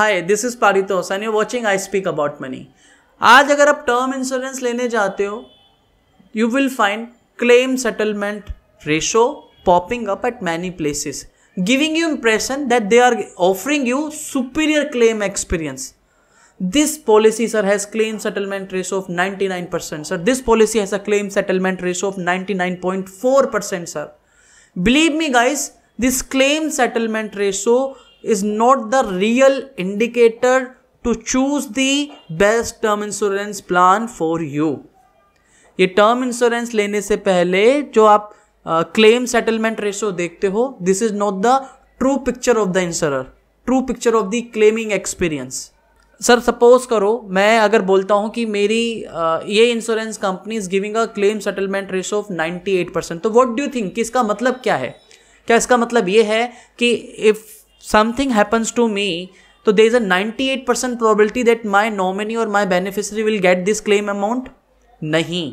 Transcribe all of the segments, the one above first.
Hi this is Paritosh and you watching I speak about money आज अगर आप term insurance लेने जाते हो you will find claim settlement ratio popping up at many places giving you impression that they are offering you superior claim experience this policy sir has claim settlement ratio of 99% sir this policy has a claim settlement ratio of 99.4% sir believe me guys this claim settlement ratio is not the real indicator to choose the best term insurance plan for you. ये term insurance लेने से पहले जो आप claim settlement ratio देखते हो this is not the true picture of the insurer true picture of the claiming experience sir suppose करो मैं अगर बोलता हूँ कि मेरी uh, ये insurance company is giving a claim settlement ratio of 98 percent तो व्हाट डू यू थिंक इसका मतलब क्या है क्या इसका मतलब ये है कि if something happens to me, so there is a 98% probability that my nominee or my beneficiary will get this claim amount? नहीं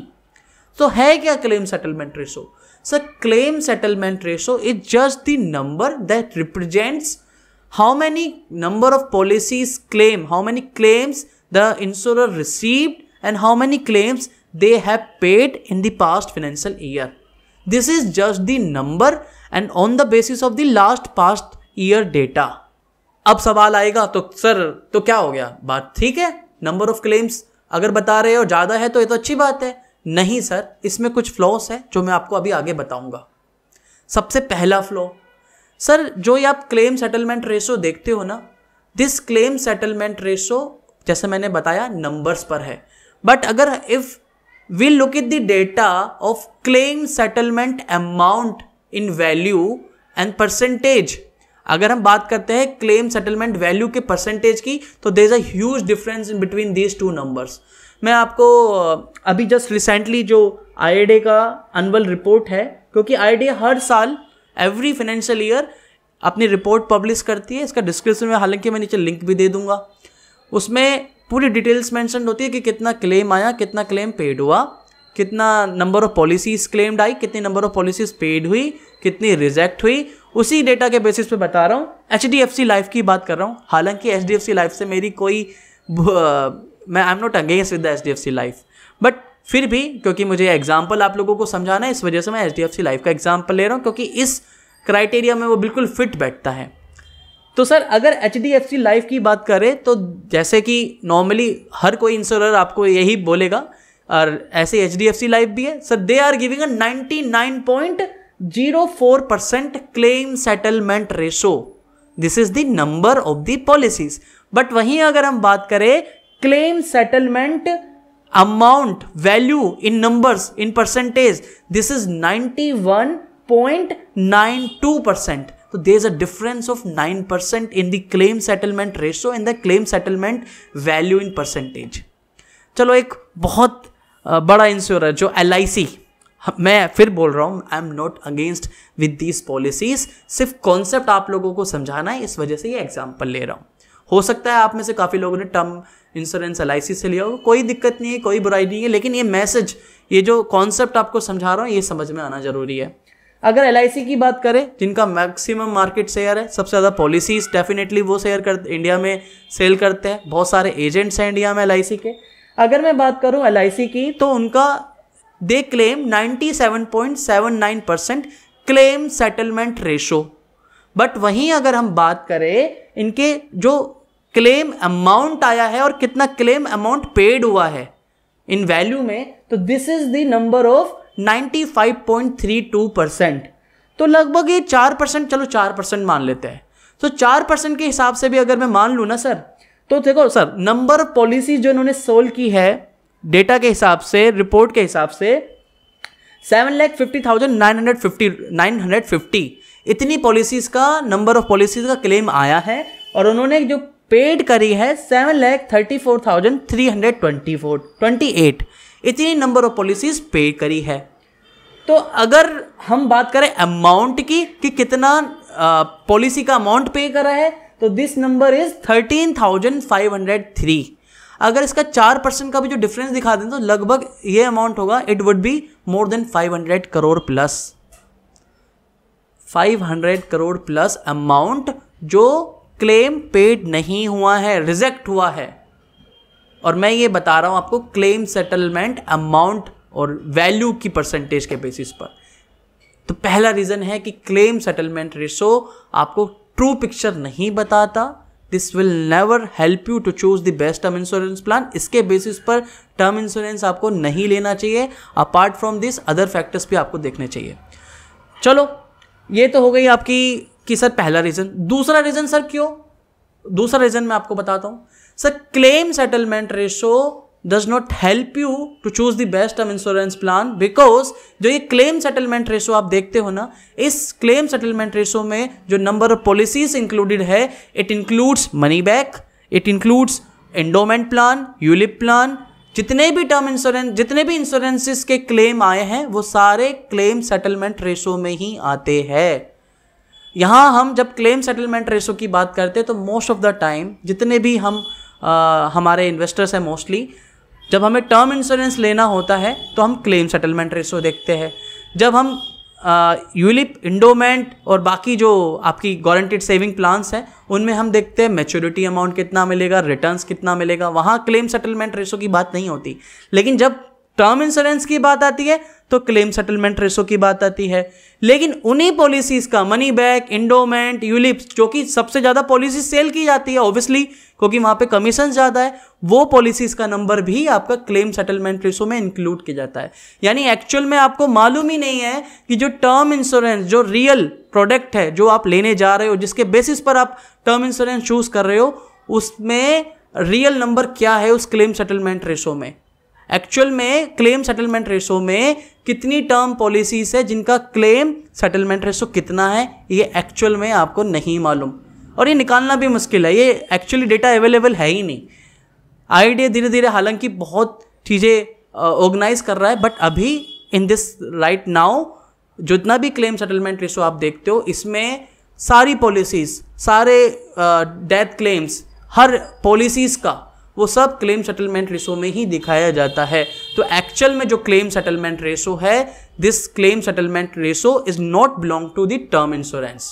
तो है क्या claim settlement ratio sir claim settlement ratio is just the number that represents how many number of policies claim how many claims the insurer received and how many claims they have paid in the past financial year this is just the number and on the basis of the last past year data अब सवाल आएगा तो sir तो क्या हो गया बात ठीक है नंबर ऑफ क्लेम्स अगर बता रहे हो ज़्यादा है तो ये तो अच्छी बात है नहीं सर इसमें कुछ फ्लॉस है जो मैं आपको अभी आगे बताऊंगा सबसे पहला फ्लॉ सर जो ये आप क्लेम सेटलमेंट रेशो देखते हो ना दिस क्लेम सेटलमेंट रेशो जैसे मैंने बताया नंबर्स पर है बट अगर if we look it the data of claim settlement amount in value and percentage अगर हम बात करते हैं क्लेम सेटलमेंट वैल्यू के परसेंटेज की तो there is a huge difference in between these two numbers मैं आपको अभी जस्ट रिसेंटली जो आई का अनवल रिपोर्ट है क्योंकि आई हर साल एवरी फाइनेंशियल ईयर अपनी रिपोर्ट पब्लिश करती है इसका डिस्क्रिप्शन में हालांकि मैं नीचे लिंक भी दे दूंगा उसमें पूरी डिटेल्स मैंशन होती है कि कितना क्लेम आया कितना क्लेम पेड हुआ कितना नंबर ऑफ पॉलिसीज क्लेम्ड आई कितनी नंबर ऑफ पॉलिसीज पेड हुई कितनी रिजेक्ट हुई उसी डेटा के बेसिस पे बता रहा हूँ H D F C life की बात कर रहा हूँ हालांकि H D F C life से मेरी कोई मैं I am not against with the H D F C life but फिर भी क्योंकि मुझे एग्जाम्पल आप लोगों को समझाना है इस वजह से मैं H D F C life का एग्जाम्पल ले रहा हूँ क्योंकि इस क्राइटेरिया में वो बिल्कुल फिट बैठता है तो सर अगर H D F C life की बात करें तो जैसे कि नॉर्मली हर कोई इंश्योरर आपको यही बोलेगा और ऐसे H D F C life भी है sir they are giving a ninety nine point zero four percent claim settlement ratio this is the number of the policies but वहीं अगर हम बात करें claim settlement amount value in numbers in percentage this is one point nine two percent तो there is a difference of nine percent in the claim settlement ratio in the claim settlement value in percentage चलो एक बहुत बड़ा ensure जो L I सी हाँ, मैं फिर बोल रहा हूँ I am not against with these policies सिर्फ कॉन्सेप्ट आप लोगों को समझाना है इस वजह से ये एग्जाम्पल ले रहा हूँ हो सकता है आप में से काफ़ी लोगों ने टर्म इंश्योरेंस एल से लिया हो कोई दिक्कत नहीं है कोई बुराई नहीं है लेकिन ये मैसेज ये जो कॉन्सेप्ट आपको समझा रहा हूँ ये समझ में आना ज़रूरी है अगर एल की बात करें जिनका मैक्सिमम मार्केट शेयर है सबसे ज़्यादा पॉलिसीज डेफिनेटली वो शेयर कर इंडिया में सेल करते हैं बहुत सारे एजेंट्स हैं इंडिया में एल के अगर मैं बात करूं एल की तो उनका दे claim 97.79 percent claim settlement ratio but वहीं अगर हम बात करें इनके जो क्लेम अमाउंट आया है और कितना क्लेम अमाउंट पेड हुआ है इन वैल्यू में तो this is the number of 95.32 percent तो लगभग ये चार परसेंट चलो चार परसेंट मान लेते हैं तो चार परसेंट के हिसाब से भी अगर मैं मान लूँ ना सर तो देखो सर नंबर पॉलिसी जो इन्होंने सोल्व की है डेटा के हिसाब से रिपोर्ट के हिसाब से seven lakh fifty thousand nine hundred fifty nine hundred fifty इतनी पॉलिसीज़ का नंबर ऑफ पॉलिसीज़ का क्लेम आया है और उन्होंने जो पेड करी है seven lakh thirty four thousand three hundred twenty four twenty eight इतनी नंबर ऑफ पॉलिसीज़ पेड करी है तो अगर हम बात करें अमाउंट की कि कितना पॉलिसी का अमाउंट पे करा है तो this number is thirteen thousand five hundred three अगर इसका चार परसेंट का भी जो डिफरेंस दिखा दें तो लगभग ये अमाउंट होगा it would be more than five hundred crore plus five hundred crore plus amount जो क्लेम पेड नहीं हुआ है रिजेक्ट हुआ है और मैं ये बता रहा हूँ आपको क्लेम सेटलमेंट अमाउंट और वैल्यू की परसेंटेज के बेसिस पर तो पहला रीज़न है कि क्लेम सेटलमेंट रेशो आपको ट्रू पिक्चर नहीं बताता this will never help you to choose the best term insurance plan इसके बेसिस पर टर्म इंश्योरेंस आपको नहीं लेना चाहिए apart from this other factors भी आपको देखने चाहिए चलो ये तो हो गई आपकी कि सर पहला रीज़न दूसरा रीज़न सर क्यों दूसरा रीज़न मैं आपको बताता हूं sir claim settlement ratio does not help you to choose the best term insurance plan because जो ये claim settlement ratio आप देखते हो ना इस claim settlement ratio में जो number of policies included है it includes money back it includes endowment plan ULIP plan जितने भी टर्म इंश्योरेंस जितने भी इंश्योरेंसेस के क्लेम आए हैं वो सारे क्लेम सेटलमेंट रेशो में ही आते हैं यहाँ हम जब क्लेम सेटलमेंट रेशो की बात करते हैं तो मोस्ट ऑफ द टाइम जितने भी हम आ, हमारे इन्वेस्टर्स हैं मोस्टली जब हमें टर्म इंश्योरेंस लेना होता है तो हम क्लेम सेटलमेंट रेशो देखते हैं जब हम यूलिप इंडोमेंट और बाकी जो आपकी गारंटेड सेविंग प्लान्स हैं उनमें हम देखते हैं मेच्योरिटी अमाउंट कितना मिलेगा रिटर्न्स कितना मिलेगा वहाँ क्लेम सेटलमेंट रेशो की बात नहीं होती लेकिन जब टर्म इंश्योरेंस की बात आती है तो क्लेम सेटलमेंट रेशो की बात आती है लेकिन उन्हीं पॉलिसीज का मनी बैक इंडोमेंट यूलिप्स जो कि सबसे ज़्यादा पॉलिसी सेल की जाती है ऑब्वियसली क्योंकि वहाँ पे कमीशन ज़्यादा है वो पॉलिसीज का नंबर भी आपका क्लेम सेटलमेंट रेशो में इंक्लूड किया जाता है यानी एक्चुअल में आपको मालूम ही नहीं है कि जो टर्म इंश्योरेंस जो रियल प्रोडक्ट है जो आप लेने जा रहे हो जिसके बेसिस पर आप टर्म इंश्योरेंस चूज कर रहे हो उसमें रियल नंबर क्या है उस क्लेम सेटलमेंट रेशो में एक्चुअल में क्लेम सेटलमेंट रेशो में कितनी टर्म पॉलिसीज है जिनका क्लेम सेटलमेंट रेशो कितना है ये एक्चुअल में आपको नहीं मालूम और ये निकालना भी मुश्किल है ये एक्चुअली डेटा अवेलेबल है ही नहीं आईडिया धीरे धीरे हालांकि बहुत चीज़ें ऑर्गेनाइज कर रहा है बट अभी इन दिस राइट नाउ जितना भी क्लेम सेटलमेंट रेशो आप देखते हो इसमें सारी पॉलिसीज़ सारे डेथ uh, क्लेम्स हर पॉलिसीज़ का वो सब क्लेम सेटलमेंट रेशो में ही दिखाया जाता है तो एक्चुअल में जो क्लेम सेटलमेंट रेशो है this claim settlement ratio is not belong to the term insurance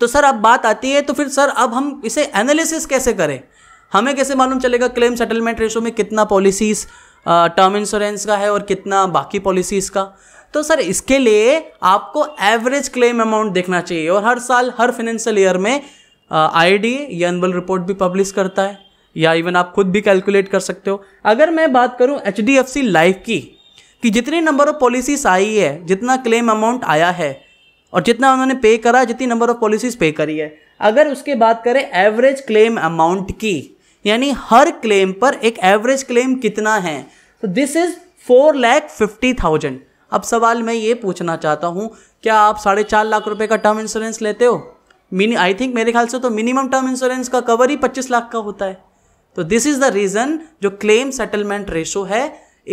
तो सर अब बात आती है तो फिर सर अब हम इसे एनालिसिस कैसे करें हमें कैसे मालूम चलेगा क्लेम सेटलमेंट रेशो में कितना पॉलिसीज़ टर्म इंश्योरेंस का है और कितना बाकी पॉलिसीज़ का तो सर इसके लिए आपको एवरेज क्लेम अमाउंट देखना चाहिए और हर साल हर फाइनेंशियल ईयर में आई डी या रिपोर्ट भी पब्लिश करता है या इवन आप खुद भी कैलकुलेट कर सकते हो अगर मैं बात करूं H D F C life की कि जितने नंबर ऑफ पॉलिसीज आई है जितना क्लेम अमाउंट आया है और जितना उन्होंने पे करा जितनी नंबर ऑफ पॉलिसीज पे करी है अगर उसके बात करें एवरेज क्लेम अमाउंट की यानी हर क्लेम पर एक एवरेज क्लेम कितना है तो this is four lakh fifty thousand अब सवाल मैं ये पूछना चाहता हूँ क्या आप साढ़े चार लाख रुपए का टर्म इंश्योरेंस लेते हो मिनी आई थिंक मेरे ख्याल से तो मिनिमम टर्म इंश्योरेंस का कवर ही पच्चीस लाख का होता है तो दिस इज द रीजन जो क्लेम सेटलमेंट रेशो है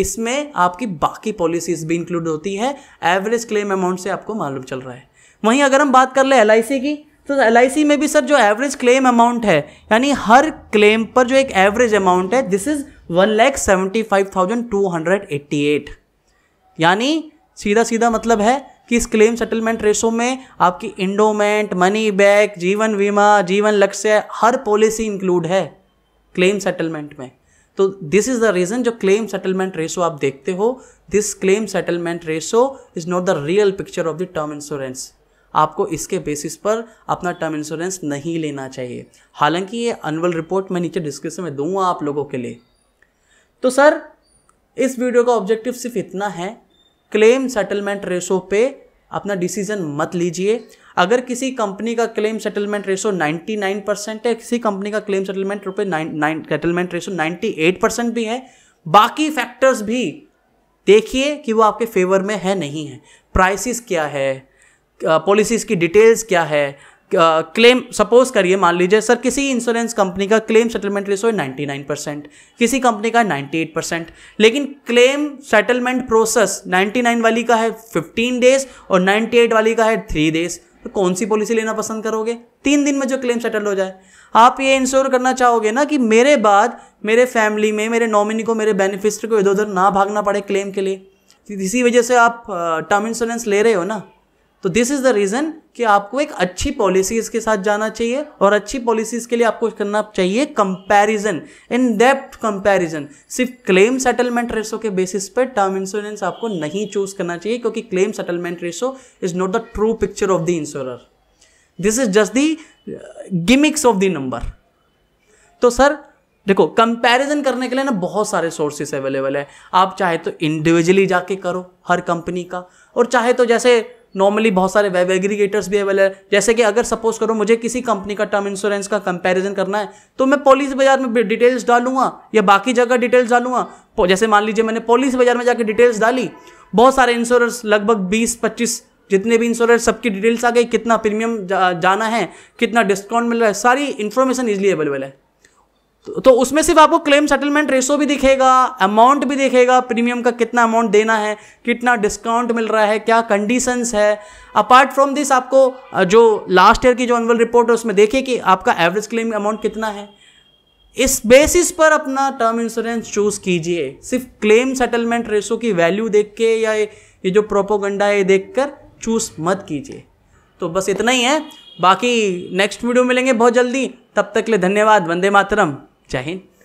इसमें आपकी बाकी पॉलिसीज भी इंक्लूड होती है एवरेज क्लेम अमाउंट से आपको मालूम चल रहा है वहीं अगर हम बात कर ले एल की तो एल में भी सर जो एवरेज क्लेम अमाउंट है यानी हर क्लेम पर जो एक एवरेज अमाउंट है this is one lakh seventy five thousand two hundred eighty eight यानी सीधा सीधा मतलब है कि इस क्लेम सेटलमेंट रेशो में आपकी इंडोमेंट मनी बैक जीवन बीमा जीवन लक्ष्य हर पॉलिसी इंक्लूड है क्लेम सेटलमेंट में तो दिस इज द रीजन जो क्लेम सेटलमेंट रेशो आप देखते हो this claim settlement ratio is not the real picture of the term insurance आपको इसके बेसिस पर अपना टर्म इंश्योरेंस नहीं लेना चाहिए हालांकि ये अनवल रिपोर्ट मैं नीचे डिस्क्रिप्शन में दूंगा आप लोगों के लिए तो सर इस वीडियो का ऑब्जेक्टिव सिर्फ इतना है क्लेम सेटलमेंट रेशो पे अपना डिसीजन मत लीजिए अगर किसी कंपनी का क्लेम सेटलमेंट रेशो 99 परसेंट है किसी कंपनी का क्लेम सेटलमेंट रुपये नाइन सेटलमेंट रेशो 98 परसेंट भी है बाकी फैक्टर्स भी देखिए कि वो आपके फेवर में है नहीं है प्राइसिस क्या है पॉलिसीज़ की डिटेल्स क्या है क्लेम सपोज करिए मान लीजिए सर किसी इंश्योरेंस कंपनी का क्लेम सेटलमेंट रेशो है नाइन परसेंट किसी कंपनी का एट परसेंट लेकिन क्लेम सेटलमेंट प्रोसेस 99 वाली का है 15 डेज और 98 वाली का है 3 डेज तो कौन सी पॉलिसी लेना पसंद करोगे तीन दिन में जो क्लेम सेटल हो जाए आप ये इंश्योर करना चाहोगे ना कि मेरे बाद मेरे फैमिली में मेरे नॉमिनी को मेरे बेनिफिशरी को इधर उधर ना भागना पड़े क्लेम के लिए इसी वजह से आप टर्म इंश्योरेंस ले रहे हो ना तो दिस इज द रीजन कि आपको एक अच्छी पॉलिसीज के साथ जाना चाहिए और अच्छी पॉलिसीज के लिए आपको करना चाहिए कंपैरिजन इन डेप्थ कंपैरिजन सिर्फ क्लेम सेटलमेंट रेशो के बेसिस पर टर्म इंश्योरेंस आपको नहीं चूज करना चाहिए क्योंकि claim settlement ratio is not the true picture of the insurer this is just the gimmicks of the number तो सर देखो कंपैरिजन करने के लिए ना बहुत सारे सोर्सेस अवेलेबल है आप चाहे तो इंडिविजुअली जाके करो हर कंपनी का और चाहे तो जैसे नॉर्मली बहुत सारे वेब एग्रीगेटर्स भी अवेलेबल है जैसे कि अगर सपोज करो मुझे किसी कंपनी का टर्म इंश्योरेंस का कंपैरिजन करना है तो मैं पॉलिसी बाजार में डिटेल्स डालूंगा या बाकी जगह डिटेल्स डालूंगा जैसे मान लीजिए मैंने पॉलिसी बाजार में जाकर डिटेल्स डाली बहुत सारे इंश्योरेंस लगभग बीस पच्चीस जितने भी इंश्योरेंस सबकी डिटेल्स आ गई कितना प्रीमियम जा, जाना है कितना डिस्काउंट मिल रहा है सारी इन्फॉर्मेशन इजिली अवेलेबल है तो उसमें सिर्फ आपको क्लेम सेटलमेंट रेशो भी दिखेगा अमाउंट भी दिखेगा प्रीमियम का कितना अमाउंट देना है कितना डिस्काउंट मिल रहा है क्या कंडीशंस है अपार्ट फ्रॉम दिस आपको जो लास्ट ईयर की जो एनुअल रिपोर्ट है उसमें देखिए कि आपका एवरेज क्लेम अमाउंट कितना है इस बेसिस पर अपना टर्म इंश्योरेंस चूज कीजिए सिर्फ क्लेम सेटलमेंट रेशो की वैल्यू देख के या ये जो प्रोपोगंडा है ये देख कर चूज मत कीजिए तो बस इतना ही है बाकी नेक्स्ट वीडियो मिलेंगे बहुत जल्दी तब तक के लिए धन्यवाद वंदे मातरम जय हिंद